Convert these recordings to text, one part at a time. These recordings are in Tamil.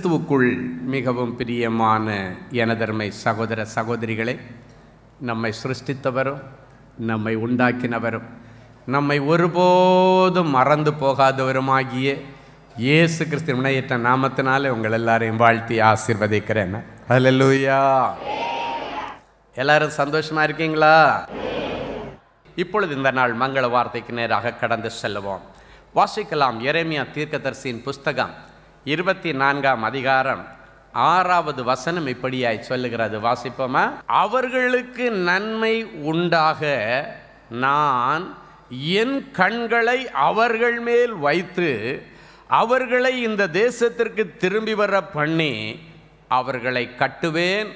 கிறிஸ்துவுக்குள் மிகவும் பிரியமான எனதர்மை சகோதர சகோதரிகளை நம்மை சிருஷ்டித்தவரும் நம்மை உண்டாக்கினவரும் நம்மை ஒருபோதும் மறந்து போகாதவருமாகிய இயேசு கிறிஸ்து முனையற்ற நாமத்தினாலே உங்கள் எல்லாரையும் வாழ்த்தி ஆசிர்வதிக்கிறேன் லூயா எல்லாரும் சந்தோஷமாக இருக்கீங்களா இப்பொழுது இந்த நாள் மங்கள வார்த்தைக்கு நேராக கடந்து செல்லுவோம் வாசிக்கலாம் எரேமியா தீர்க்கதரிசியின் புஸ்தகம் இருபத்தி நான்காம் அதிகாரம் ஆறாவது வசனம் இப்படியாய் சொல்லுகிறது வாசிப்போமா அவர்களுக்கு நன்மை உண்டாக நான் என் கண்களை அவர்கள் மேல் வைத்து அவர்களை இந்த தேசத்திற்கு திரும்பி வர பண்ணி அவர்களை கட்டுவேன்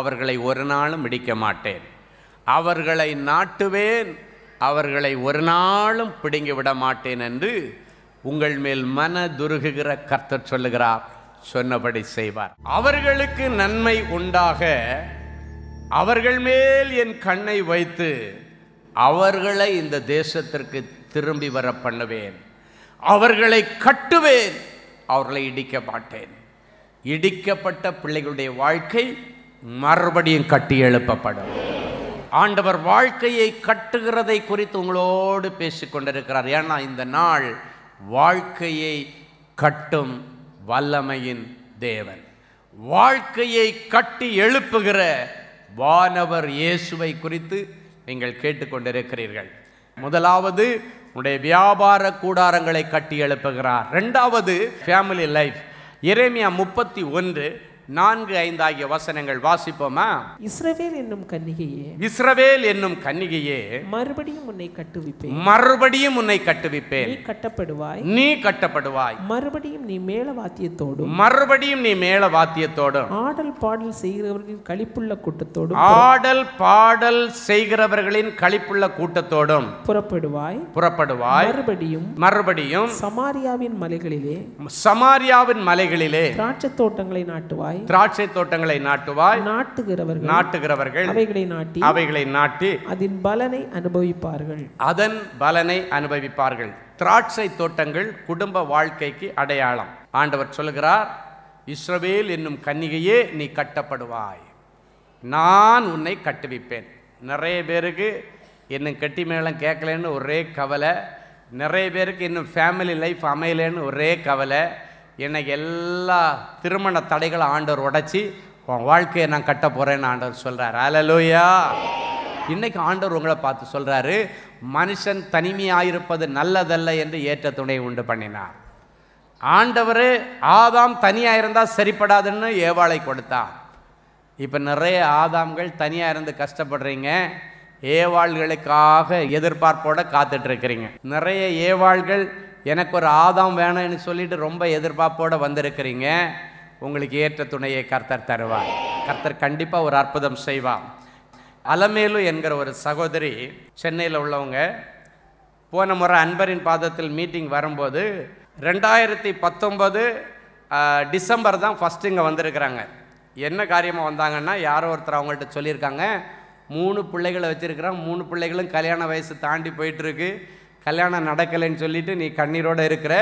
அவர்களை ஒரு நாளும் பிடிக்க மாட்டேன் அவர்களை நாட்டுவேன் அவர்களை ஒரு நாளும் பிடுங்கி விட மாட்டேன் என்று உங்கள் மேல் மன துருகுகிற கர்த்தர் சொல்லுகிறார் சொன்னபடி செய்வார் அவர்களுக்கு நன்மை உண்டாக அவர்கள் மேல் என் கண்ணை வைத்து அவர்களை இந்த தேசத்திற்கு திரும்பி வர பண்ணுவேன் அவர்களை கட்டுவேன் அவர்களை இடிக்க மாட்டேன் இடிக்கப்பட்ட பிள்ளைகளுடைய வாழ்க்கை மறுபடியும் கட்டி எழுப்பப்படும் ஆண்டவர் வாழ்க்கையை கட்டுகிறதை குறித்து உங்களோடு பேசிக்கொண்டிருக்கிறார் ஏன்னா இந்த நாள் வாழ்க்கையை கட்டும் வல்லமையின் தேவன் வாழ்க்கையை கட்டி எழுப்புகிற வானவர் இயேசுவை குறித்து நீங்கள் கேட்டுக்கொண்டிருக்கிறீர்கள் முதலாவது உடைய வியாபார கூடாரங்களை கட்டி எழுப்புகிறார் ரெண்டாவது ஃபேமிலி லைஃப் இறைமையா முப்பத்தி ஒன்று நான்கு ஐந்து ஆகிய வசனங்கள் வாசிப்போமா இஸ்ரவேல் என்னும் கன்னிகையே இஸ்ரவேல் என்னும் கன்னிகையே மறுபடியும் உன்னை கட்டுவிப்பேன் மறுபடியும் உன்னை கட்டுவிப்பேன் நீ கட்டப்படுவாய் நீ கட்டப்படுவாய் மறுபடியும் நீ மேல வாத்தியத்தோடும் மறுபடியும் நீ மேல வாத்தியத்தோடும் ஆடல் பாடல் செய்கிறவர்களின் கழிப்புள்ள கூட்டத்தோடும் ஆடல் பாடல் செய்கிறவர்களின் கழிப்புள்ள கூட்டத்தோடும் புறப்படுவாய் புறப்படுவாய் மறுபடியும் மறுபடியும் சமாரியாவின் மலைகளிலே சமாரியாவின் மலைகளிலே திராட்சை தோட்டங்களை நாட்டுவாய் நாட்டுவாய் திராட்சை தோட்டங்களை நாட்டுவாய் நாட்டுகிறவர்கள் நாட்டுகிறவர்கள் அவைகளை நாட்டி அவைகளை நாட்டி அதன் பலனை அனுபவிப்பார்கள் அதன் பலனை அனுபவிப்பார்கள் திராட்சை தோட்டங்கள் குடும்ப வாழ்க்கைக்கு அடையாளம் ஆண்டவர் சொல்லுகிறார் இஸ்ரவேல் என்னும் கன்னிகையே நீ கட்டப்படுவாய் நான் உன்னை கட்டுவிப்பேன் நிறைய பேருக்கு இன்னும் கட்டி மேலாம் கேட்கலன்னு ஒரே கவலை நிறைய பேருக்கு இன்னும் ஃபேமிலி லைஃப் அமையலன்னு ஒரே கவலை என்னை எல்லா திருமண தடைகளை ஆண்டவர் உடைச்சி உன் வாழ்க்கையை நான் கட்ட போகிறேன்னு ஆண்டவர் சொல்கிறார் அலலோயா இன்னைக்கு ஆண்டவர் உங்களை பார்த்து சொல்கிறாரு மனுஷன் தனிமையாயிருப்பது நல்லதல்ல என்று ஏற்ற துணை உண்டு பண்ணினார் ஆண்டவர் ஆதாம் தனியாக இருந்தால் சரிப்படாதுன்னு ஏவாளை கொடுத்தார் இப்போ நிறைய ஆதாம்கள் தனியாக இருந்து கஷ்டப்படுறீங்க ஏவாள்களுக்காக எதிர்பார்ப்போடு காத்துட்ருக்கிறீங்க நிறைய ஏவாள்கள் எனக்கு ஒரு ஆதாம் வேணும்னு சொல்லிட்டு ரொம்ப எதிர்பார்ப்போடு வந்திருக்கிறீங்க உங்களுக்கு ஏற்ற துணையை கர்த்தர் தருவார் கர்த்தர் கண்டிப்பாக ஒரு அற்புதம் செய்வார் அலமேலு என்கிற ஒரு சகோதரி சென்னையில் உள்ளவங்க போன முறை அன்பரின் பாதத்தில் மீட்டிங் வரும்போது ரெண்டாயிரத்தி பத்தொம்பது டிசம்பர் தான் ஃபஸ்ட்டு இங்கே வந்திருக்கிறாங்க என்ன காரியமாக வந்தாங்கன்னா யாரோ ஒருத்தர் அவங்கள்ட்ட சொல்லியிருக்காங்க மூணு பிள்ளைகளை வச்சுருக்கிறாங்க மூணு பிள்ளைகளும் கல்யாண வயசு தாண்டி போயிட்டுருக்கு கல்யாணம் நடக்கலைன்னு சொல்லிவிட்டு நீ கண்ணீரோடு இருக்கிற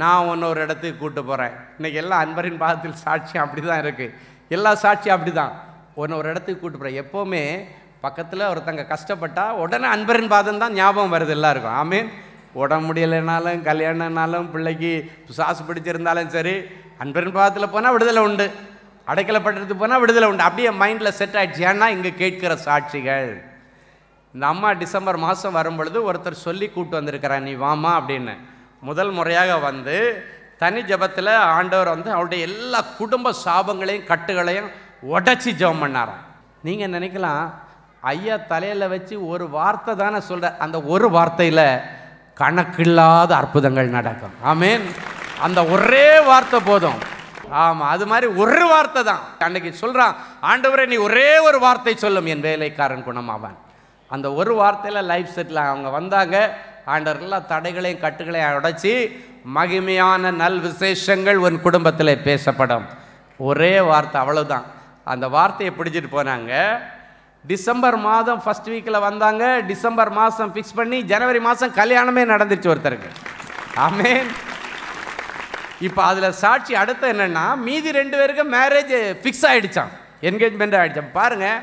நான் ஒன்று ஒரு இடத்துக்கு கூப்பிட்டு போகிறேன் இன்றைக்கி எல்லாம் அன்பரின் பாதத்தில் சாட்சியம் அப்படி தான் இருக்குது எல்லா சாட்சியும் அப்படி தான் ஒன்று ஒரு இடத்துக்கு கூப்பிட்டு போகிறேன் எப்போவுமே பக்கத்தில் ஒருத்தங்க கஷ்டப்பட்டால் உடனே அன்பரின் பாதம் தான் ஞாபகம் வருது எல்லாருக்கும் ஆமீன் உடம்பு முடியலைனாலும் கல்யாணம்னாலும் பிள்ளைக்கு சாசு பிடிச்சிருந்தாலும் சரி அன்பரின் பாதத்தில் போனால் விடுதலை உண்டு அடைக்கலப்படுறதுக்கு போனால் விடுதலை உண்டு அப்படியே மைண்டில் செட் ஆகிடுச்சு ஏன்னா இங்கே கேட்கிற சாட்சிகள் இந்த அம்மா டிசம்பர் மாதம் வரும்பொழுது ஒருத்தர் சொல்லி கூப்பிட்டு வந்திருக்கிறார் நீ வாமா அப்படின்னு முதல் முறையாக வந்து தனி ஜபத்தில் ஆண்டவர் வந்து அவருடைய எல்லா குடும்ப சாபங்களையும் கட்டுகளையும் உடச்சி ஜபம் பண்ணாராம் நீங்கள் நினைக்கலாம் ஐயா தலையில் வச்சு ஒரு வார்த்தை தானே சொல்கிற அந்த ஒரு வார்த்தையில் கணக்கில்லாத அற்புதங்கள் நடக்கும் மீன் அந்த ஒரே வார்த்தை போதும் ஆமாம் அது மாதிரி ஒரு வார்த்தை தான் அன்னைக்கு சொல்கிறான் ஆண்டவரை நீ ஒரே ஒரு வார்த்தை சொல்லும் என் வேலைக்காரன் குணமாவான் அந்த ஒரு வார்த்தையில் லைஃப் செட்டில் அவங்க வந்தாங்க ஆண்டர் எல்லா தடைகளையும் கட்டுகளையும் உடைச்சி மகிமையான நல் விசேஷங்கள் உன் குடும்பத்தில் பேசப்படும் ஒரே வார்த்தை அவ்வளோதான் அந்த வார்த்தையை பிடிச்சிட்டு போனாங்க டிசம்பர் மாதம் ஃபஸ்ட் வீக்கில் வந்தாங்க டிசம்பர் மாதம் ஃபிக்ஸ் பண்ணி ஜனவரி மாதம் கல்யாணமே நடந்துச்சு ஒருத்தருக்கு ஆமேன் இப்போ அதில் சாட்சி அடுத்து என்னென்னா மீதி ரெண்டு பேருக்கு மேரேஜ் ஃபிக்ஸ் ஆகிடுச்சான் என்கேஜ்மெண்ட் ஆகிடுச்சான் பாருங்கள்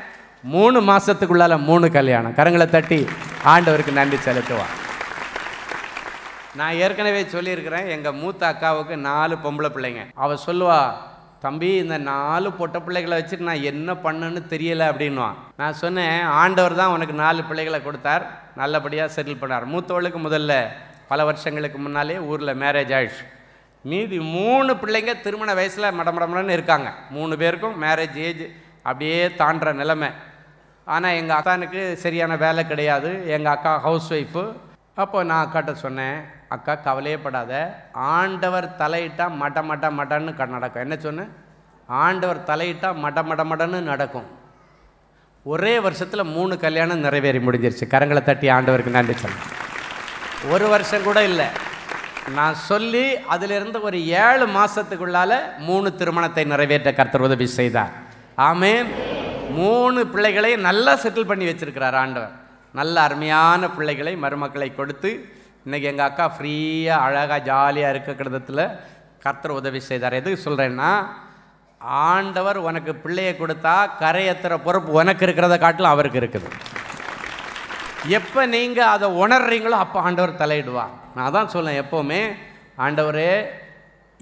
மூணு மாதத்துக்குள்ளால் மூணு கல்யாணம் கரங்களை தட்டி ஆண்டவருக்கு நன்றி செலுத்துவான் நான் ஏற்கனவே சொல்லியிருக்கிறேன் எங்கள் மூத்த அக்காவுக்கு நாலு பொம்பளை பிள்ளைங்க அவள் சொல்லுவா தம்பி இந்த நாலு பொட்ட பிள்ளைகளை வச்சுட்டு நான் என்ன பண்ணுன்னு தெரியலை அப்படின்வான் நான் சொன்னேன் ஆண்டவர் தான் உனக்கு நாலு பிள்ளைகளை கொடுத்தார் நல்லபடியாக செட்டில் பண்ணார் மூத்தவளுக்கு முதல்ல பல வருஷங்களுக்கு முன்னாலே ஊரில் மேரேஜ் ஆயிடுச்சு மீதி மூணு பிள்ளைங்க திருமண வயசில் மடமடமடன்னு இருக்காங்க மூணு பேருக்கும் மேரேஜ் ஏஜ் அப்படியே தாண்டுற நிலைமை ஆனால் எங்கள் அத்தானுக்கு சரியான வேலை கிடையாது எங்கள் அக்கா ஹவுஸ் ஒய்ஃபு அப்போ நான் அக்காட்ட சொன்னேன் அக்கா கவலையே படாத ஆண்டவர் தலையிட்டால் மட மட மடன்னு க நடக்கும் என்ன சொன்னேன் ஆண்டவர் தலையிட்டால் மட்ட மட மடன்னு நடக்கும் ஒரே வருஷத்தில் மூணு கல்யாணம் நிறைவேறி முடிஞ்சிருச்சு கரங்களை தட்டி ஆண்டவருக்கு நன்றி சொல்லுங்கள் ஒரு வருஷம் கூட இல்லை நான் சொல்லி அதிலிருந்து ஒரு ஏழு மாதத்துக்குள்ளால் மூணு திருமணத்தை நிறைவேற்ற கர்த்தர் உதவி செய்தார் ஆமேன் மூணு பிள்ளைகளை நல்லா செட்டில் பண்ணி வச்சிருக்கிறார் ஆண்டவர் நல்ல அருமையான பிள்ளைகளை மருமக்களை கொடுத்து இன்றைக்கி எங்கள் அக்கா ஃப்ரீயாக அழகாக ஜாலியாக இருக்க கிடந்தத்தில் கர்த்தர் உதவி செய்தார் எதுக்கு சொல்கிறேன்னா ஆண்டவர் உனக்கு பிள்ளையை கொடுத்தா கரையத்துற பொறுப்பு உனக்கு இருக்கிறத காட்டிலும் அவருக்கு இருக்குது எப்போ நீங்கள் அதை உணர்றீங்களோ அப்போ ஆண்டவர் தலையிடுவார் நான் தான் சொல்லேன் எப்போவுமே ஆண்டவர்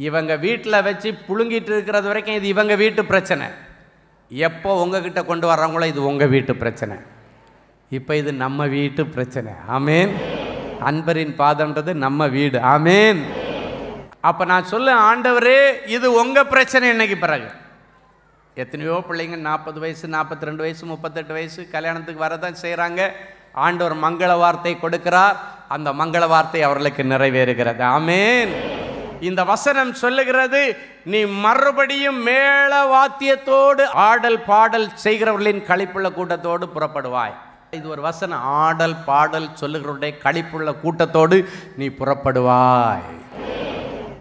இவங்க வீட்டில் வச்சு புழுங்கிட்டு இருக்கிறது வரைக்கும் இது இவங்க வீட்டு பிரச்சனை எப்போ உங்ககிட்ட கொண்டு வர்றவங்களோ இது உங்கள் வீட்டு பிரச்சனை இப்போ இது நம்ம வீட்டு பிரச்சனை ஆமேன் அன்பரின் பாதம்ன்றது நம்ம வீடு ஆமேன் அப்போ நான் சொல்ல ஆண்டவரே இது உங்கள் பிரச்சனை இன்னைக்கு பிறகு எத்தனையோ பிள்ளைங்க நாற்பது வயசு நாற்பத்தி ரெண்டு வயசு முப்பத்தெட்டு வயசு கல்யாணத்துக்கு வரதான் செய்கிறாங்க ஆண்டவர் மங்கள வார்த்தை கொடுக்கிறார் அந்த மங்கள வார்த்தை அவர்களுக்கு நிறைவேறுகிறது ஆமேன் இந்த வசனம் சொல்லுகிறது நீ மறுபடியும் மேல வாத்தியத்தோடு ஆடல் பாடல் செய்கிறவர்களின் கழிப்புள்ள கூட்டத்தோடு புறப்படுவாய் இது ஒரு வசனம் ஆடல் பாடல் சொல்லுகிறவருடைய கழிப்புள்ள கூட்டத்தோடு நீ புறப்படுவாய்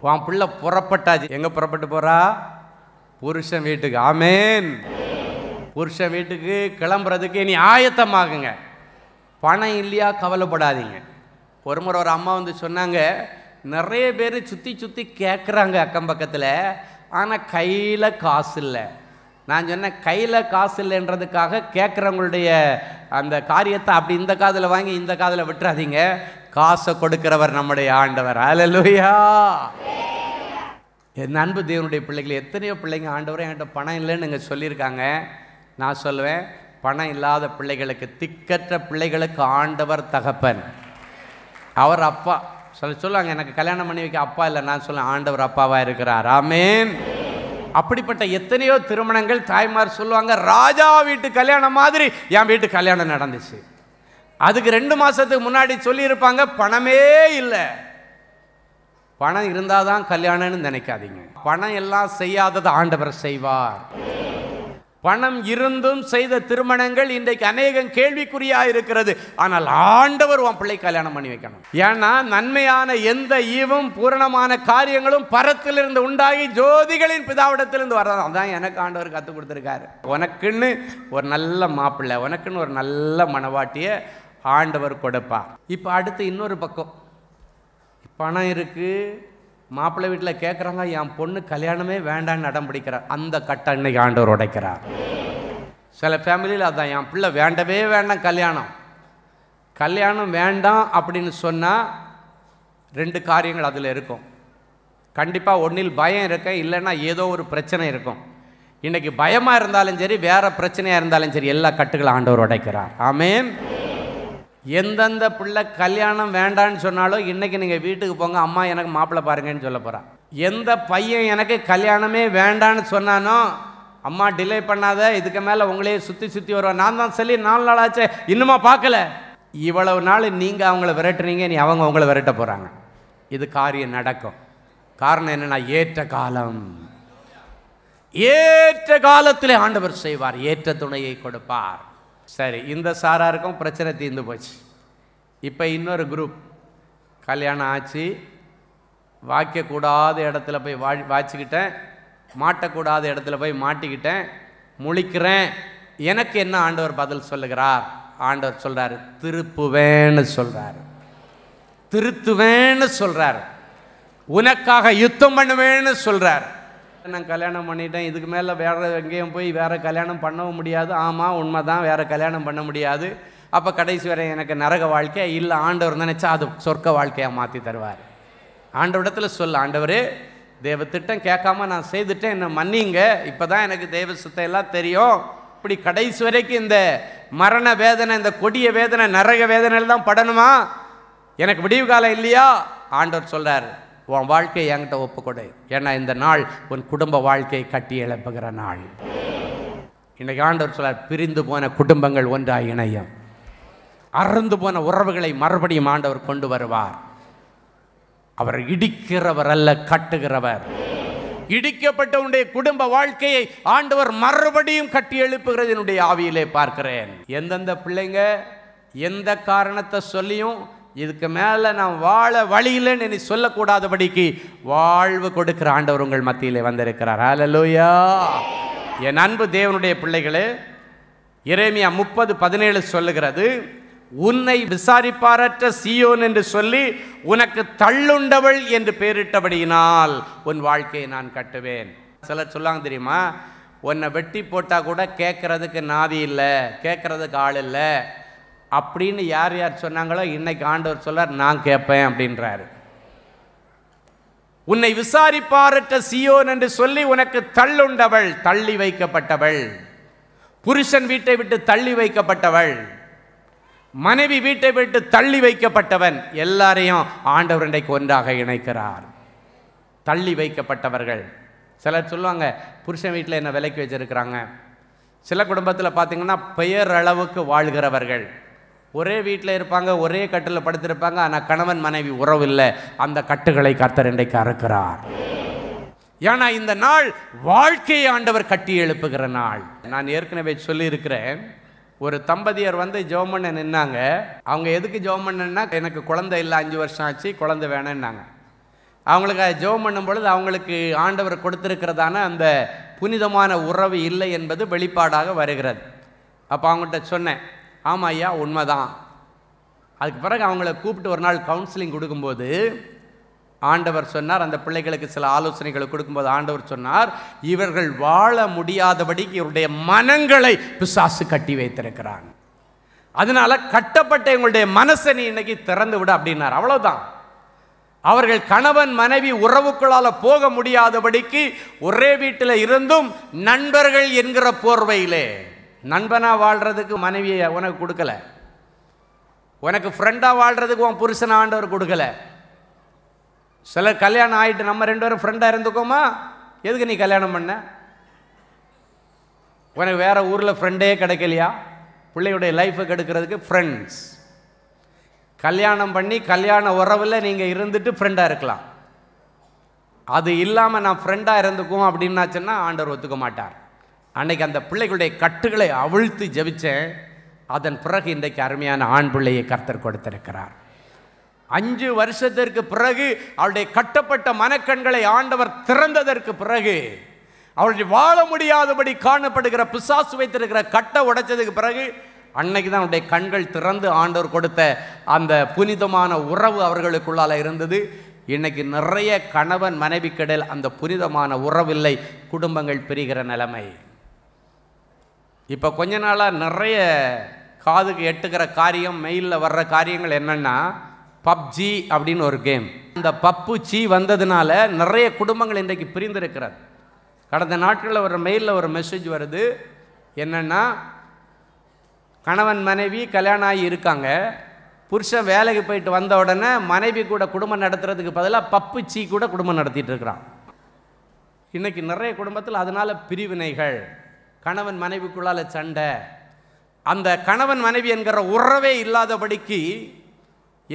உன் பிள்ளை புறப்பட்டாச்சு எங்கே புறப்பட்டு போகிறா புருஷன் வீட்டுக்கு ஆமேன் புருஷன் வீட்டுக்கு கிளம்புறதுக்கு நீ ஆயத்தமாகுங்க பணம் இல்லையா கவலைப்படாதீங்க ஒரு முறை ஒரு அம்மா வந்து சொன்னாங்க நிறைய பேர் சுற்றி சுற்றி கேட்குறாங்க அக்கம் பக்கத்தில் ஆனால் கையில் காசு இல்லை நான் சொன்னேன் கையில் காசு இல்லைன்றதுக்காக கேட்குறவங்களுடைய அந்த காரியத்தை அப்படி இந்த காதில் வாங்கி இந்த காதில் விட்டுறாதீங்க காசை கொடுக்கிறவர் நம்முடைய ஆண்டவர் அலலுயா என் அன்பு தேவனுடைய பிள்ளைகள் எத்தனையோ பிள்ளைங்க ஆண்டவரை என்கிட்ட பணம் இல்லைன்னு நீங்கள் சொல்லியிருக்காங்க நான் சொல்லுவேன் பணம் இல்லாத பிள்ளைகளுக்கு திக்கற்ற பிள்ளைகளுக்கு ஆண்டவர் தகப்பன் அவர் அப்பா சொல்ல சொல்லுவாங்க எனக்கு கல்யாணம் பண்ணி வைக்க அப்பா இல்லை நான் சொல்ல ஆண்டவர் அப்பாவாக இருக்கிறார் ஆமேன் அப்படிப்பட்ட எத்தனையோ திருமணங்கள் தாய்மார் சொல்லுவாங்க ராஜா வீட்டு கல்யாணம் மாதிரி என் வீட்டு கல்யாணம் நடந்துச்சு அதுக்கு ரெண்டு மாதத்துக்கு முன்னாடி சொல்லியிருப்பாங்க பணமே இல்லை பணம் இருந்தால் தான் கல்யாணம்னு நினைக்காதீங்க பணம் எல்லாம் செய்யாதது ஆண்டவர் செய்வார் பணம் இருந்தும் செய்த திருமணங்கள் இன்றைக்கு அநேகம் கேள்விக்குறியாக இருக்கிறது ஆனால் ஆண்டவர் உன் பிள்ளை கல்யாணம் பண்ணி வைக்கணும் ஏன்னா நன்மையான எந்த ஈவும் பூரணமான காரியங்களும் பரத்திலிருந்து உண்டாகி ஜோதிகளின் பிதாவிடத்திலிருந்து வரதான் அதான் எனக்கு ஆண்டவர் கற்றுக் கொடுத்துருக்காரு உனக்குன்னு ஒரு நல்ல மாப்பிள்ளை உனக்குன்னு ஒரு நல்ல மனவாட்டியை ஆண்டவர் கொடுப்பார் இப்போ அடுத்து இன்னொரு பக்கம் பணம் இருக்குது மாப்பிள்ளை வீட்டில் கேட்குறாங்க என் பொண்ணு கல்யாணமே வேண்டான்னு நடம் பிடிக்கிறார் அந்த கட்டம் இன்னைக்கு ஆண்டவர் உடைக்கிறார் சில ஃபேமிலியில் அதான் என் பிள்ளை வேண்டவே வேண்டாம் கல்யாணம் கல்யாணம் வேண்டாம் அப்படின்னு சொன்னால் ரெண்டு காரியங்கள் அதில் இருக்கும் கண்டிப்பாக ஒன்றில் பயம் இருக்க இல்லைன்னா ஏதோ ஒரு பிரச்சனை இருக்கும் இன்றைக்கி பயமாக இருந்தாலும் சரி வேறு பிரச்சனையாக இருந்தாலும் சரி எல்லா கட்டுகளும் ஆண்டவர் உடைக்கிறார் ஆமேன் எந்தெந்த பிள்ளை கல்யாணம் வேண்டான்னு சொன்னாலும் இன்றைக்கி நீங்கள் வீட்டுக்கு போங்க அம்மா எனக்கு மாப்பிள்ளை பாருங்கன்னு சொல்ல போகிறான் எந்த பையன் எனக்கு கல்யாணமே வேண்டான்னு சொன்னானோ அம்மா டிலே பண்ணாத இதுக்கு மேலே உங்களையே சுற்றி சுற்றி வருவான் நான் தான் சொல்லி நாலு நாள் ஆச்சு இன்னுமா பார்க்கல இவ்வளவு நாள் நீங்கள் அவங்கள விரட்டுறீங்க நீ அவங்க உங்களை விரட்ட போகிறாங்க இது காரியம் நடக்கும் காரணம் என்னென்னா ஏற்ற காலம் ஏற்ற காலத்தில் ஆண்டவர் செய்வார் ஏற்ற துணையை கொடுப்பார் சரி இந்த சாராருக்கும் பிரச்சனை தீர்ந்து போச்சு இப்போ இன்னொரு குரூப் கல்யாணம் ஆச்சு வாய்க்கக்கூடாத இடத்துல போய் வா வாய்ச்சிக்கிட்டேன் மாட்டக்கூடாத இடத்துல போய் மாட்டிக்கிட்டேன் முழிக்கிறேன் எனக்கு என்ன ஆண்டவர் பதில் சொல்லுகிறார் ஆண்டவர் சொல்கிறாரு திருப்புவேன்னு சொல்கிறாரு திருத்துவேன்னு சொல்கிறார் உனக்காக யுத்தம் பண்ணுவேன்னு சொல்கிறார் நான் கல்யாணம் பண்ணிட்டேன் இதுக்கு மேலே வேற எங்கேயும் போய் வேற கல்யாணம் பண்ணவும் முடியாது ஆமாம் உண்மை தான் வேறு கல்யாணம் பண்ண முடியாது அப்போ கடைசி வரை எனக்கு நரக வாழ்க்கையா இல்லை ஆண்டவர் நினைச்சா அது சொர்க்க வாழ்க்கையாக மாற்றி தருவார் ஆண்டவரிடத்தில் சொல் ஆண்டவர் தேவ திட்டம் கேட்காம நான் செய்துட்டேன் என்னை மன்னிங்க இப்போ தான் எனக்கு தெய்வ எல்லாம் தெரியும் இப்படி கடைசி வரைக்கும் இந்த மரண வேதனை இந்த கொடிய வேதனை நரக வேதனையில் தான் படணுமா எனக்கு விடிவு காலம் இல்லையா ஆண்டவர் சொல்கிறார் உன் வாழ்க்கையை என்கிட்ட ஒப்புக்கொடு ஏன்னா இந்த நாள் உன் குடும்ப வாழ்க்கையை கட்டி எழுப்புகிற நாள் இன்றைக்கு ஆண்டவர் சிலர் பிரிந்து போன குடும்பங்கள் ஒன்றாக இணையும் அறந்து போன உறவுகளை மறுபடியும் ஆண்டவர் கொண்டு வருவார் அவர் இடிக்கிறவர் அல்ல கட்டுகிறவர் இடிக்கப்பட்ட குடும்ப வாழ்க்கையை ஆண்டவர் மறுபடியும் கட்டி எழுப்புகிறது என்னுடைய ஆவியிலே பார்க்கிறேன் எந்தெந்த பிள்ளைங்க எந்த காரணத்தை சொல்லியும் இதுக்கு மேலே நான் வாழ வழியில்ன்னு நீ சொல்லக்கூடாதபடிக்கு வாழ்வு கொடுக்கிற ஆண்டவர் உங்கள் மத்தியில் வந்திருக்கிறார் ஹலலோயா என் அன்பு தேவனுடைய பிள்ளைகளே இறைமையா முப்பது பதினேழு சொல்லுகிறது உன்னை விசாரிப்பாரற்ற சியோன் என்று சொல்லி உனக்கு தள்ளுண்டவள் என்று பெயரிட்டபடியினால் உன் வாழ்க்கையை நான் கட்டுவேன் சிலர் சொல்லாங்க தெரியுமா உன்னை வெட்டி போட்டால் கூட கேட்கறதுக்கு நாதி இல்லை கேட்கறதுக்கு ஆள் இல்லை அப்படின்னு யார் யார் சொன்னாங்களோ இன்னைக்கு ஆண்டவர் சொல்லார் நான் கேட்பேன் அப்படின்றாரு உன்னை விசாரிப்பாரற்ற சியோன் என்று சொல்லி உனக்கு தள்ளுண்டவள் தள்ளி வைக்கப்பட்டவள் புருஷன் வீட்டை விட்டு தள்ளி வைக்கப்பட்டவள் மனைவி வீட்டை விட்டு தள்ளி வைக்கப்பட்டவன் எல்லாரையும் ஆண்டவர் இன்றைக்கு ஒன்றாக இணைக்கிறார் தள்ளி வைக்கப்பட்டவர்கள் சிலர் சொல்லுவாங்க புருஷன் வீட்டில் என்ன விலைக்கு வச்சுருக்கிறாங்க சில குடும்பத்தில் பார்த்திங்கன்னா பெயரளவுக்கு வாழ்கிறவர்கள் ஒரே வீட்டில் இருப்பாங்க ஒரே கட்டில் படுத்திருப்பாங்க ஆனால் கணவன் மனைவி உறவு இல்லை அந்த கட்டுகளை கர்த்தர் இன்றைக்கு அறுக்கிறார் ஏன்னா இந்த நாள் வாழ்க்கையை ஆண்டவர் கட்டி எழுப்புகிற நாள் நான் ஏற்கனவே சொல்லியிருக்கிறேன் ஒரு தம்பதியர் வந்து ஜெபம் பண்ண நின்னாங்க அவங்க எதுக்கு ஜெபம் எனக்கு குழந்தை இல்லை அஞ்சு வருஷம் ஆச்சு குழந்தை வேணும்னாங்க அவங்களுக்கு அதை ஜெபம் பண்ணும் பொழுது அவங்களுக்கு ஆண்டவர் கொடுத்துருக்கிறதான அந்த புனிதமான உறவு இல்லை என்பது வெளிப்பாடாக வருகிறது அப்போ அவங்கள்ட்ட சொன்னேன் ஆமாம் ஐயா உண்மைதான் அதுக்கு பிறகு அவங்கள கூப்பிட்டு ஒரு நாள் கவுன்சிலிங் கொடுக்கும்போது ஆண்டவர் சொன்னார் அந்த பிள்ளைகளுக்கு சில ஆலோசனைகளை கொடுக்கும்போது ஆண்டவர் சொன்னார் இவர்கள் வாழ முடியாதபடிக்கு இவருடைய மனங்களை பிசாசு கட்டி வைத்திருக்கிறாங்க அதனால் கட்டப்பட்ட எங்களுடைய மனசை நீ இன்றைக்கி திறந்து விட அப்படின்னார் அவ்வளோதான் அவர்கள் கணவன் மனைவி உறவுக்குள்ளால் போக முடியாதபடிக்கு ஒரே வீட்டில் இருந்தும் நண்பர்கள் என்கிற போர்வையிலே நண்பனாக வாழ்கிறதுக்கு மனைவியை உனக்கு கொடுக்கல உனக்கு ஃப்ரெண்டாக வாழ்கிறதுக்கு உன் புருஷனை ஆண்டவர் கொடுக்கல சில கல்யாணம் ஆகிட்டு நம்ம ரெண்டு பேரும் ஃப்ரெண்டாக இருந்துக்கோமா எதுக்கு நீ கல்யாணம் பண்ண உனக்கு வேறு ஊரில் ஃப்ரெண்டே கிடைக்கலையா பிள்ளையுடைய லைஃப்பை கெடுக்கிறதுக்கு ஃப்ரெண்ட்ஸ் கல்யாணம் பண்ணி கல்யாண உறவில் நீங்கள் இருந்துட்டு ஃப்ரெண்டாக இருக்கலாம் அது இல்லாமல் நான் ஃப்ரெண்டாக இருந்துக்குவோம் அப்படின்னாச்சுன்னா ஆண்டவர் ஒத்துக்க மாட்டார் அன்னைக்கு அந்த பிள்ளைகளுடைய கட்டுகளை அவிழ்த்து ஜெபித்தேன் அதன் பிறகு இன்றைக்கு அருமையான ஆண் பிள்ளையை கர்த்தர் கொடுத்திருக்கிறார் அஞ்சு வருஷத்திற்கு பிறகு அவளுடைய கட்டப்பட்ட மனக்கண்களை ஆண்டவர் திறந்ததற்கு பிறகு அவளுடைய வாழ முடியாதபடி காணப்படுகிற பிசாசு வைத்திருக்கிற கட்டை உடைச்சதுக்கு பிறகு அன்னைக்கு தான் அவருடைய கண்கள் திறந்து ஆண்டவர் கொடுத்த அந்த புனிதமான உறவு அவர்களுக்குள்ளால் இருந்தது இன்னைக்கு நிறைய கணவன் கடல் அந்த புனிதமான உறவில்லை குடும்பங்கள் பிரிகிற நிலைமை இப்போ கொஞ்ச நாளாக நிறைய காதுக்கு எட்டுக்கிற காரியம் மெயிலில் வர்ற காரியங்கள் என்னென்னா பப்ஜி அப்படின்னு ஒரு கேம் அந்த பப்பு சீ வந்ததுனால நிறைய குடும்பங்கள் இன்றைக்கு பிரிந்திருக்கிறது கடந்த நாட்களில் ஒரு மெயிலில் ஒரு மெசேஜ் வருது என்னென்னா கணவன் மனைவி கல்யாணம் ஆகி இருக்காங்க புருஷன் வேலைக்கு போயிட்டு வந்த உடனே மனைவி கூட குடும்பம் நடத்துறதுக்கு பதிலாக பப்பு சீ கூட குடும்பம் நடத்திட்டு இருக்கிறான் இன்றைக்கி நிறைய குடும்பத்தில் அதனால் பிரிவினைகள் கணவன் மனைவிக்குள்ளால் சண்டை அந்த கணவன் மனைவி என்கிற உறவே இல்லாதபடிக்கு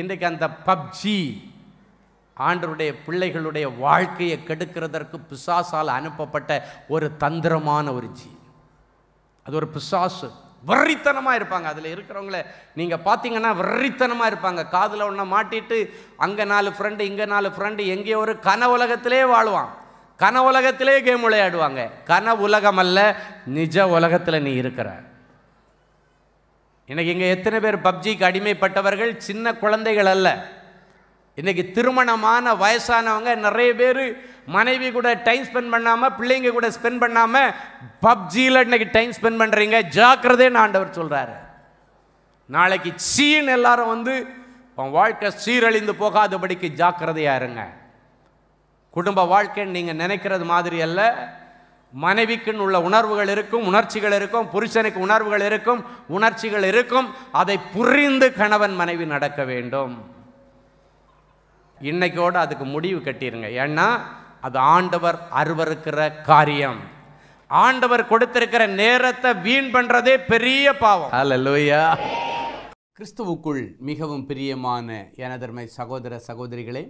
இன்றைக்கு அந்த பப்ஜி ஆண்டருடைய பிள்ளைகளுடைய வாழ்க்கையை கெடுக்கிறதற்கு பிசாசால் அனுப்பப்பட்ட ஒரு தந்திரமான ஒரு ஜி அது ஒரு பிசாசு வெறித்தனமாக இருப்பாங்க அதில் இருக்கிறவங்கள நீங்கள் பார்த்தீங்கன்னா வெறித்தனமாக இருப்பாங்க காதில் ஒன்றை மாட்டிட்டு அங்கே நாலு ஃப்ரெண்டு இங்கே நாலு ஃப்ரெண்டு எங்கேயோ ஒரு கன உலகத்திலே வாழ்வான் கன உலகத்திலே கேம் விளையாடுவாங்க கன உலகம் அல்ல நிஜ உலகத்தில் நீ இருக்கிற இன்றைக்கி இங்கே எத்தனை பேர் பப்ஜிக்கு அடிமைப்பட்டவர்கள் சின்ன குழந்தைகள் அல்ல இன்றைக்கி திருமணமான வயசானவங்க நிறைய பேர் மனைவி கூட டைம் ஸ்பெண்ட் பண்ணாமல் பிள்ளைங்க கூட ஸ்பெண்ட் பண்ணாமல் பப்ஜியில் இன்றைக்கி டைம் ஸ்பெண்ட் பண்ணுறீங்க நான் ஆண்டவர் சொல்கிறாரு நாளைக்கு சீன் எல்லாரும் வந்து உன் வாழ்க்கை சீரழிந்து போகாதபடிக்கு ஜாக்கிரதையாக இருங்க குடும்ப வாழ்க்கைன்னு நீங்கள் நினைக்கிறது மாதிரி அல்ல மனைவிக்குன்னு உள்ள உணர்வுகள் இருக்கும் உணர்ச்சிகள் இருக்கும் புருஷனுக்கு உணர்வுகள் இருக்கும் உணர்ச்சிகள் இருக்கும் அதை புரிந்து கணவன் மனைவி நடக்க வேண்டும் இன்னைக்கோடு அதுக்கு முடிவு கட்டிடுங்க ஏன்னா அது ஆண்டவர் அருவருக்கிற காரியம் ஆண்டவர் கொடுத்திருக்கிற நேரத்தை வீண் பண்ணுறதே பெரிய பாவம் அல்ல கிறிஸ்துவுக்குள் மிகவும் பிரியமான எனதர்மை சகோதர சகோதரிகளே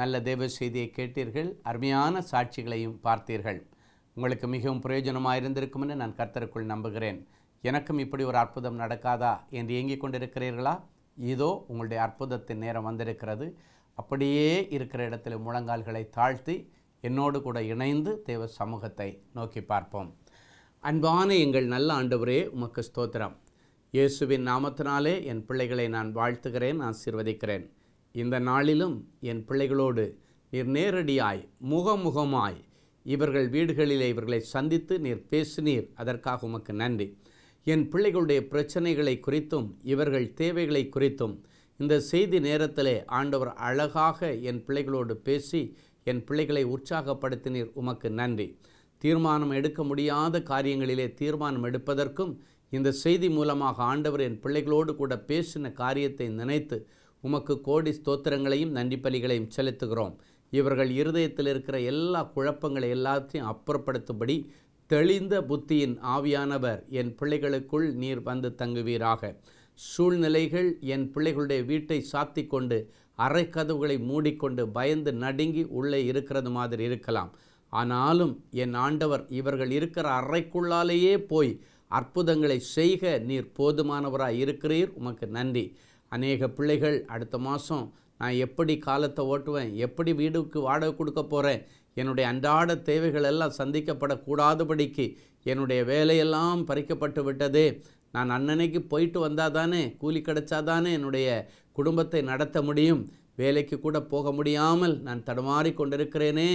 நல்ல தேவ செய்தியை கேட்டீர்கள் அருமையான சாட்சிகளையும் பார்த்தீர்கள் உங்களுக்கு மிகவும் பிரயோஜனமாக இருந்திருக்கும் என்று நான் கர்த்தருக்குள் நம்புகிறேன் எனக்கும் இப்படி ஒரு அற்புதம் நடக்காதா என்று ஏங்கிக் கொண்டிருக்கிறீர்களா இதோ உங்களுடைய அற்புதத்தின் நேரம் வந்திருக்கிறது அப்படியே இருக்கிற இடத்துல முழங்கால்களை தாழ்த்தி என்னோடு கூட இணைந்து தேவ சமூகத்தை நோக்கி பார்ப்போம் அன்பான எங்கள் நல்ல ஆண்டவரே உமக்கு ஸ்தோத்திரம் இயேசுவின் நாமத்தினாலே என் பிள்ளைகளை நான் வாழ்த்துகிறேன் ஆசீர்வதிக்கிறேன் இந்த நாளிலும் என் பிள்ளைகளோடு நீர் நேரடியாய் முகமுகமாய் இவர்கள் வீடுகளிலே இவர்களை சந்தித்து நீர் பேசினீர் அதற்காக உமக்கு நன்றி என் பிள்ளைகளுடைய பிரச்சனைகளை குறித்தும் இவர்கள் தேவைகளை குறித்தும் இந்த செய்தி நேரத்திலே ஆண்டவர் அழகாக என் பிள்ளைகளோடு பேசி என் பிள்ளைகளை உற்சாகப்படுத்தினீர் உமக்கு நன்றி தீர்மானம் எடுக்க முடியாத காரியங்களிலே தீர்மானம் எடுப்பதற்கும் இந்த செய்தி மூலமாக ஆண்டவர் என் பிள்ளைகளோடு கூட பேசின காரியத்தை நினைத்து உமக்கு கோடி ஸ்தோத்திரங்களையும் நன்றி பலிகளையும் செலுத்துகிறோம் இவர்கள் இருதயத்தில் இருக்கிற எல்லா குழப்பங்களை எல்லாத்தையும் அப்புறப்படுத்தும்படி தெளிந்த புத்தியின் ஆவியானவர் என் பிள்ளைகளுக்குள் நீர் வந்து தங்குவீராக சூழ்நிலைகள் என் பிள்ளைகளுடைய வீட்டை சாத்தி கொண்டு அரை கதவுகளை மூடிக்கொண்டு பயந்து நடுங்கி உள்ளே இருக்கிறது மாதிரி இருக்கலாம் ஆனாலும் என் ஆண்டவர் இவர்கள் இருக்கிற அறைக்குள்ளாலேயே போய் அற்புதங்களை செய்க நீர் போதுமானவராக இருக்கிறீர் உமக்கு நன்றி அநேக பிள்ளைகள் அடுத்த மாதம் நான் எப்படி காலத்தை ஓட்டுவேன் எப்படி வீடுக்கு வாடகை கொடுக்க போகிறேன் என்னுடைய அன்றாட தேவைகள் எல்லாம் சந்திக்கப்படக்கூடாதபடிக்கு என்னுடைய வேலையெல்லாம் பறிக்கப்பட்டு விட்டது நான் அன்னன்னைக்கு போயிட்டு வந்தால் தானே கூலி கிடச்சாதானே தானே என்னுடைய குடும்பத்தை நடத்த முடியும் வேலைக்கு கூட போக முடியாமல் நான் தடுமாறி கொண்டிருக்கிறேனே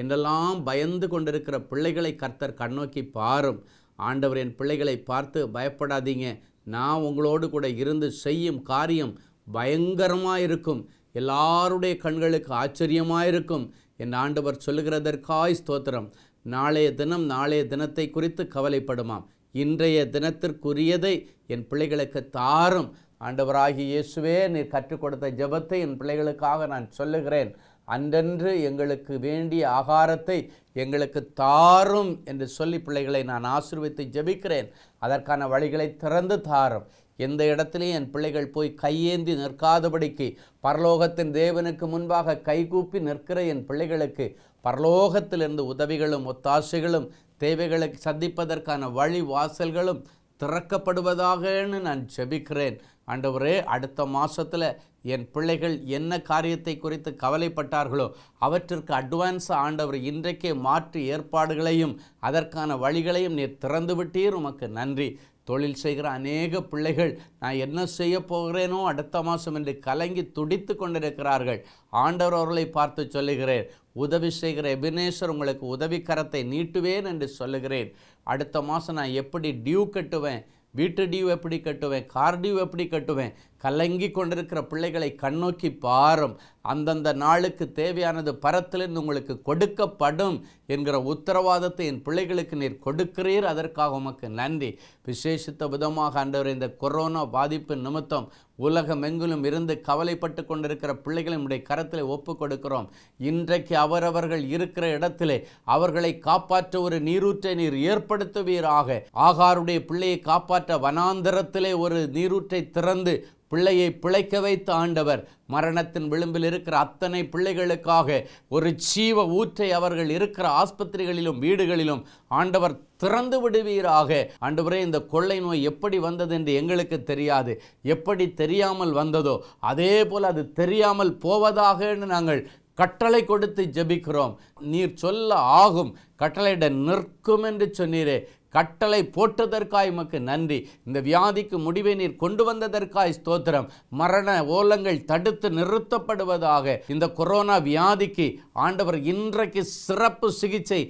என்றெல்லாம் பயந்து கொண்டிருக்கிற பிள்ளைகளை கர்த்தர் கண்ணோக்கி பாரும் ஆண்டவர் என் பிள்ளைகளை பார்த்து பயப்படாதீங்க நான் உங்களோடு கூட இருந்து செய்யும் காரியம் பயங்கரமாக இருக்கும் எல்லாருடைய கண்களுக்கு ஆச்சரியமாக இருக்கும் என் ஆண்டவர் சொல்லுகிறதற்காய் ஸ்தோத்திரம் நாளைய தினம் நாளைய தினத்தை குறித்து கவலைப்படுமாம் இன்றைய தினத்திற்குரியதை என் பிள்ளைகளுக்கு தாரும் ஆண்டவராகி இயேசுவே நீ கற்றுக் கொடுத்த ஜபத்தை என் பிள்ளைகளுக்காக நான் சொல்லுகிறேன் அன்றன்று எங்களுக்கு வேண்டிய ஆகாரத்தை எங்களுக்கு தாரும் என்று சொல்லி பிள்ளைகளை நான் ஆசிர்வித்து ஜபிக்கிறேன் அதற்கான வழிகளை திறந்து தாரும் எந்த இடத்திலையும் என் பிள்ளைகள் போய் கையேந்தி நிற்காதபடிக்கு பரலோகத்தின் தேவனுக்கு முன்பாக கைகூப்பி நிற்கிற என் பிள்ளைகளுக்கு பரலோகத்திலிருந்து உதவிகளும் ஒத்தாசைகளும் தேவைகளை சந்திப்பதற்கான வழி வாசல்களும் திறக்கப்படுவதாகன்னு நான் ஜெபிக்கிறேன் ஆண்டவரே அடுத்த மாதத்தில் என் பிள்ளைகள் என்ன காரியத்தை குறித்து கவலைப்பட்டார்களோ அவற்றிற்கு அட்வான்ஸ் ஆண்டவர் இன்றைக்கே மாற்று ஏற்பாடுகளையும் அதற்கான வழிகளையும் நீர் திறந்து விட்டீர் உமக்கு நன்றி தொழில் செய்கிற அநேக பிள்ளைகள் நான் என்ன செய்ய போகிறேனோ அடுத்த மாதம் என்று கலங்கி துடித்து கொண்டிருக்கிறார்கள் ஆண்டவர் அவர்களை பார்த்து சொல்லுகிறேன் உதவி செய்கிற எபினேஸ்வர் உங்களுக்கு உதவிக்கரத்தை நீட்டுவேன் என்று சொல்லுகிறேன் அடுத்த மாதம் நான் எப்படி டியூ கட்டுவேன் வீட்டு டியூ எப்படி கட்டுவேன் கார் டியூ எப்படி கட்டுவேன் கலங்கி கொண்டிருக்கிற பிள்ளைகளை கண்ணோக்கி பாரும் அந்தந்த நாளுக்கு தேவையானது பரத்திலிருந்து உங்களுக்கு கொடுக்கப்படும் என்கிற உத்தரவாதத்தை என் பிள்ளைகளுக்கு நீர் கொடுக்கிறீர் அதற்காக உமக்கு நன்றி விசேஷித்த விதமாக அன்றவர் இந்த கொரோனா பாதிப்பு நிமித்தம் உலகமெங்கிலும் இருந்து கவலைப்பட்டு கொண்டிருக்கிற பிள்ளைகளை நம்முடைய கரத்தில் ஒப்பு கொடுக்கிறோம் இன்றைக்கு அவரவர்கள் இருக்கிற இடத்திலே அவர்களை காப்பாற்ற ஒரு நீரூற்றை நீர் ஏற்படுத்துவீராக ஆகாருடைய பிள்ளையை காப்பாற்ற வனாந்தரத்திலே ஒரு நீரூற்றை திறந்து பிள்ளையை பிழைக்க வைத்த ஆண்டவர் மரணத்தின் விளிம்பில் இருக்கிற அத்தனை பிள்ளைகளுக்காக ஒரு ஜீவ ஊற்றை அவர்கள் இருக்கிற ஆஸ்பத்திரிகளிலும் வீடுகளிலும் ஆண்டவர் திறந்து விடுவீராக ஆண்டவரே இந்த கொள்ளை நோய் எப்படி வந்தது என்று எங்களுக்கு தெரியாது எப்படி தெரியாமல் வந்ததோ அதே போல் அது தெரியாமல் போவதாக நாங்கள் கட்டளை கொடுத்து ஜபிக்கிறோம் நீர் சொல்ல ஆகும் கட்டளையிட நிற்கும் என்று சொன்னீரே கட்டளை போட்டதற்காய் உமக்கு நன்றி இந்த வியாதிக்கு முடிவை நீர் கொண்டு வந்ததற்காய் ஸ்தோத்திரம் மரண ஓலங்கள் தடுத்து நிறுத்தப்படுவதாக இந்த கொரோனா வியாதிக்கு ஆண்டவர் இன்றைக்கு சிறப்பு சிகிச்சை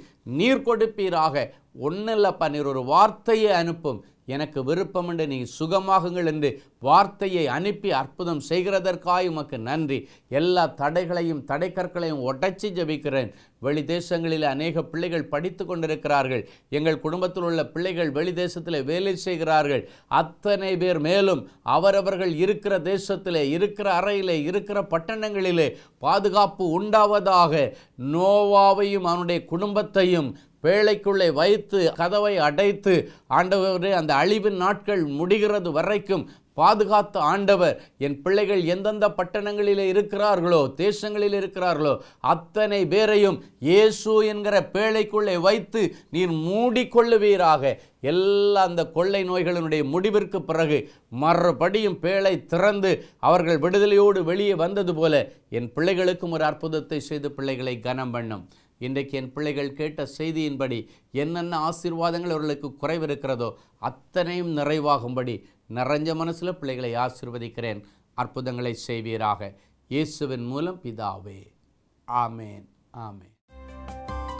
நீர் கொடுப்பீராக ஒன்றில் பன்னீர் ஒரு வார்த்தையை அனுப்பும் எனக்கு விருப்பம் என்று நீ சுகமாகுங்கள் என்று வார்த்தையை அனுப்பி அற்புதம் செய்கிறதற்காய் உமக்கு நன்றி எல்லா தடைகளையும் தடைக்கற்களையும் உடைச்சி ஜபிக்கிறேன் வெளி தேசங்களில் அநேக பிள்ளைகள் படித்து கொண்டிருக்கிறார்கள் எங்கள் குடும்பத்தில் உள்ள பிள்ளைகள் வெளி தேசத்தில் வேலை செய்கிறார்கள் அத்தனை பேர் மேலும் அவரவர்கள் இருக்கிற தேசத்திலே இருக்கிற அறையிலே இருக்கிற பட்டணங்களிலே பாதுகாப்பு உண்டாவதாக நோவாவையும் அவனுடைய குடும்பத்தையும் பேழைக்குள்ளே வைத்து கதவை அடைத்து ஆண்டவரே அந்த அழிவின் நாட்கள் முடிகிறது வரைக்கும் பாதுகாத்த ஆண்டவர் என் பிள்ளைகள் எந்தெந்த பட்டணங்களில் இருக்கிறார்களோ தேசங்களில் இருக்கிறார்களோ அத்தனை பேரையும் இயேசு என்கிற பேழைக்குள்ளே வைத்து நீர் மூடிக்கொள்ளுவீராக எல்லா அந்த கொள்ளை நோய்களினுடைய முடிவிற்கு பிறகு மறுபடியும் பேழை திறந்து அவர்கள் விடுதலையோடு வெளியே வந்தது போல என் பிள்ளைகளுக்கும் ஒரு அற்புதத்தை செய்து பிள்ளைகளை கனம் பண்ணும் இன்றைக்கு என் பிள்ளைகள் கேட்ட செய்தியின்படி என்னென்ன ஆசீர்வாதங்கள் அவர்களுக்கு குறைவிருக்கிறதோ அத்தனையும் நிறைவாகும்படி நிறைஞ்ச மனசில் பிள்ளைகளை ஆசிர்வதிக்கிறேன் அற்புதங்களை செய்வீராக இயேசுவின் மூலம் பிதாவே ஆமேன் ஆமேன்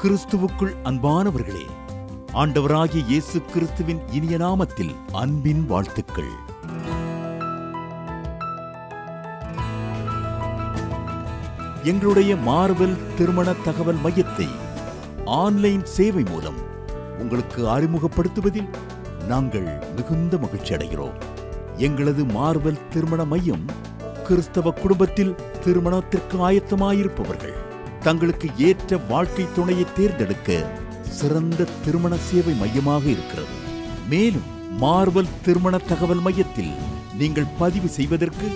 கிறிஸ்துவுக்குள் அன்பானவர்களே ஆண்டவராகிய இயேசு கிறிஸ்துவின் இனிய நாமத்தில் அன்பின் வாழ்த்துக்கள் எங்களுடைய மார்வெல் திருமண தகவல் மையத்தை ஆன்லைன் சேவை மூலம் உங்களுக்கு அறிமுகப்படுத்துவதில் நாங்கள் மிகுந்த மகிழ்ச்சி அடைகிறோம் எங்களது மார்வெல் திருமண மையம் கிறிஸ்தவ குடும்பத்தில் திருமணத்திற்கு ஆயத்தமாயிருப்பவர்கள் தங்களுக்கு ஏற்ற வாழ்க்கை துணையை தேர்ந்தெடுக்க சிறந்த திருமண சேவை மையமாக இருக்கிறது மேலும் மார்வல் திருமண தகவல் மையத்தில் நீங்கள் பதிவு செய்வதற்கு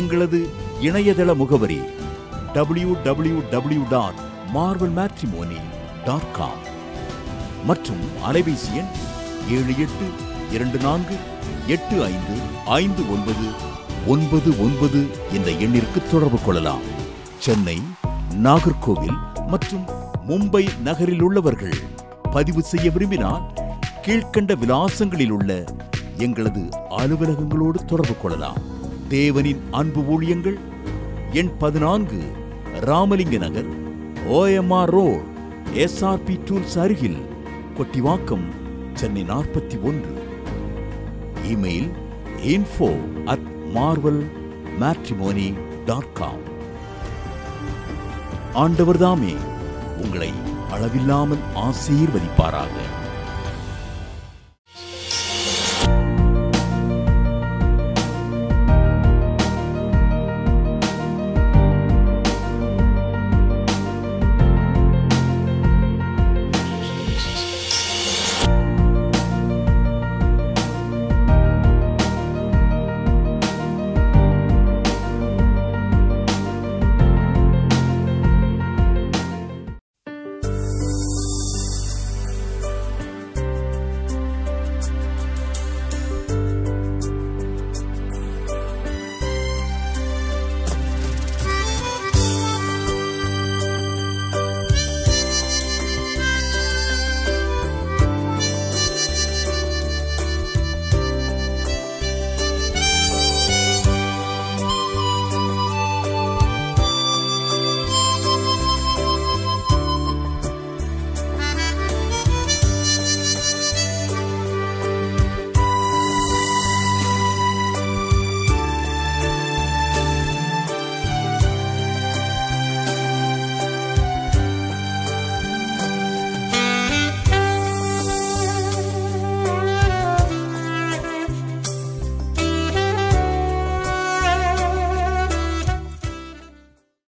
எங்களது இணையதள முகவரி டபிள்யூ டாட் மற்றும் அலைபேசி எண் ஏழு எட்டு இரண்டு நான்கு எட்டு ஐந்து ஐந்து ஒன்பது ஒன்பது ஒன்பது என்ற எண்ணிற்கு தொடர்பு கொள்ளலாம் சென்னை நாகர்கோவில் மற்றும் மும்பை நகரில் உள்ளவர்கள் பதிவு செய்ய விரும்பினால் கீழ்கண்ட விலாசங்களில் உள்ள எங்களது அலுவலகங்களோடு தொடர்பு கொள்ளலாம் தேவனின் அன்பு ஊழியங்கள் எண் பதினான்கு Ramalinga Nagar OMR road SRP tools அருகில் கொட்டிவாக்கம் சென்னை நாற்பத்தி ஒன்று email info at Marvel matrimony dot com ஆண்டவர்தாமே உங்களை அளவில்லாமல் ஆசீர்வதிப்பாராக